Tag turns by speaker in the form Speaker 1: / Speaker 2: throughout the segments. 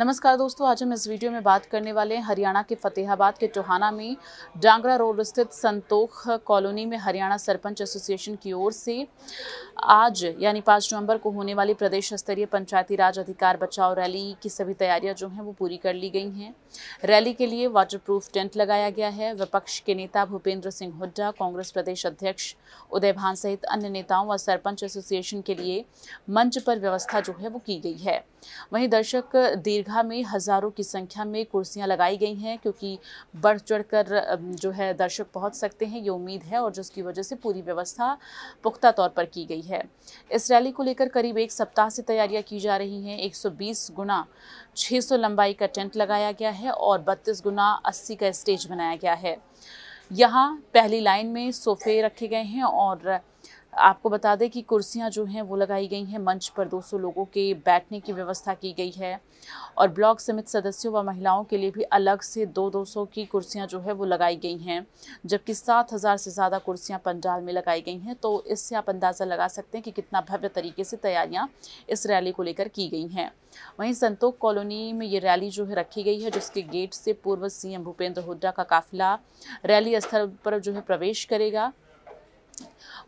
Speaker 1: नमस्कार दोस्तों आज हम इस वीडियो में बात करने वाले हैं हरियाणा के फतेहाबाद के टोहाना में डांगरा रोड स्थित संतोख कॉलोनी में हरियाणा सरपंच एसोसिएशन की ओर से आज यानी पाँच नवंबर को होने वाली प्रदेश स्तरीय पंचायती राज अधिकार बचाओ रैली की सभी तैयारियां जो हैं वो पूरी कर ली गई हैं रैली के लिए वाटरप्रूफ टेंट लगाया गया है विपक्ष के नेता भूपेंद्र सिंह हुड्डा कांग्रेस प्रदेश अध्यक्ष उदय भान सहित अन्य नेताओं व सरपंच एसोसिएशन के लिए मंच पर व्यवस्था जो है वो की गई है वहीं दर्शक दीर्घ दीघा में हज़ारों की संख्या में कुर्सियां लगाई गई हैं क्योंकि बढ़ चढ़ कर जो है दर्शक पहुंच सकते हैं ये उम्मीद है और जिसकी वजह से पूरी व्यवस्था पुख्ता तौर पर की गई है इस रैली को लेकर करीब एक सप्ताह से तैयारियां की जा रही हैं 120 गुना 600 लंबाई का टेंट लगाया गया है और बत्तीस गुना अस्सी का स्टेज बनाया गया है यहाँ पहली लाइन में सोफे रखे गए हैं और आपको बता दें कि कुर्सियां जो हैं वो लगाई गई हैं मंच पर 200 लोगों के बैठने की व्यवस्था की गई है और ब्लॉक समिति सदस्यों व महिलाओं के लिए भी अलग से दो दो सौ की कुर्सियां जो है वो लगाई गई हैं जबकि सात हज़ार से ज़्यादा कुर्सियां पंडाल में लगाई गई हैं तो इससे आप अंदाज़ा लगा सकते हैं कि कितना भव्य तरीके से तैयारियाँ इस रैली को लेकर की गई हैं वहीं संतोख कॉलोनी में ये रैली जो है रखी गई है जिसके गेट से पूर्व सीएम भूपेंद्र हुड्डा का काफिला रैली स्थल पर जो है प्रवेश करेगा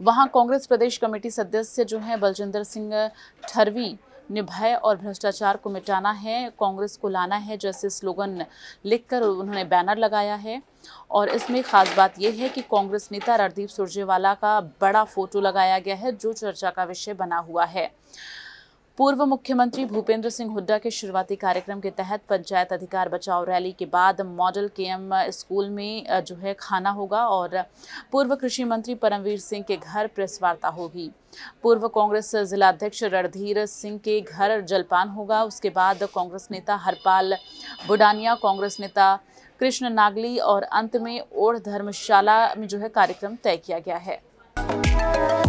Speaker 1: वहां कांग्रेस प्रदेश कमेटी सदस्य जो हैं बलजिंदर सिंह ठरवी ने भय और भ्रष्टाचार को मिटाना है कांग्रेस को लाना है जैसे स्लोगन लिखकर उन्होंने बैनर लगाया है और इसमें खास बात यह है कि कांग्रेस नेता रणदीप सुरजेवाला का बड़ा फोटो लगाया गया है जो चर्चा का विषय बना हुआ है पूर्व मुख्यमंत्री भूपेंद्र सिंह हुड्डा के शुरुआती कार्यक्रम के तहत पंचायत अधिकार बचाओ रैली के बाद मॉडल केएम स्कूल में जो है खाना होगा और पूर्व कृषि मंत्री परमवीर सिंह के घर प्रेस वार्ता होगी पूर्व कांग्रेस जिलाध्यक्ष रणधीर सिंह के घर जलपान होगा उसके बाद कांग्रेस नेता हरपाल बुडानिया कांग्रेस नेता कृष्ण नागली और अंत में ओढ़ धर्मशाला में जो है कार्यक्रम तय किया गया है